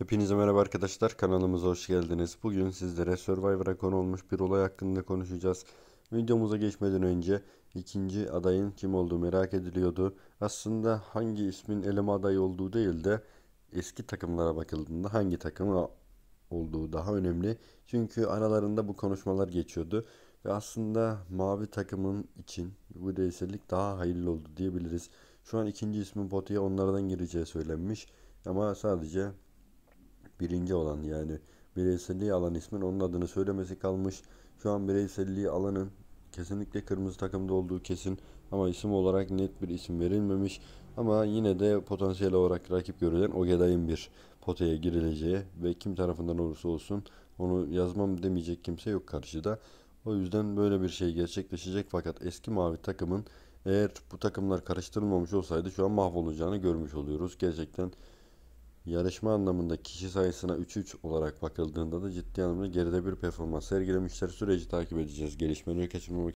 Hepinize merhaba arkadaşlar kanalımıza hoş geldiniz. Bugün sizlere Survivor'a konu olmuş bir olay hakkında konuşacağız. Videomuza geçmeden önce ikinci adayın kim olduğu merak ediliyordu. Aslında hangi ismin eleme adayı olduğu değil de eski takımlara bakıldığında hangi takım olduğu daha önemli. Çünkü aralarında bu konuşmalar geçiyordu. Ve aslında mavi takımın için bu değişiklik daha hayırlı oldu diyebiliriz. Şu an ikinci ismin potaya onlardan gireceği söylenmiş. Ama sadece birinci olan yani bireyselliği alan ismin onun adını söylemesi kalmış. Şu an bireyselliği alanın kesinlikle kırmızı takımda olduğu kesin ama isim olarak net bir isim verilmemiş. Ama yine de potansiyel olarak rakip görülen Ogeday'ın bir potaya girileceği ve kim tarafından olursa olsun onu yazmam demeyecek kimse yok karşıda. O yüzden böyle bir şey gerçekleşecek fakat eski mavi takımın eğer bu takımlar karıştırılmamış olsaydı şu an mahvolacağını görmüş oluyoruz. Gerçekten Yarışma anlamında kişi sayısına 3-3 olarak bakıldığında da ciddi anlamda geride bir performans sergilemişler. Süreci takip edeceğiz. Gelişmeleri kaçırmamak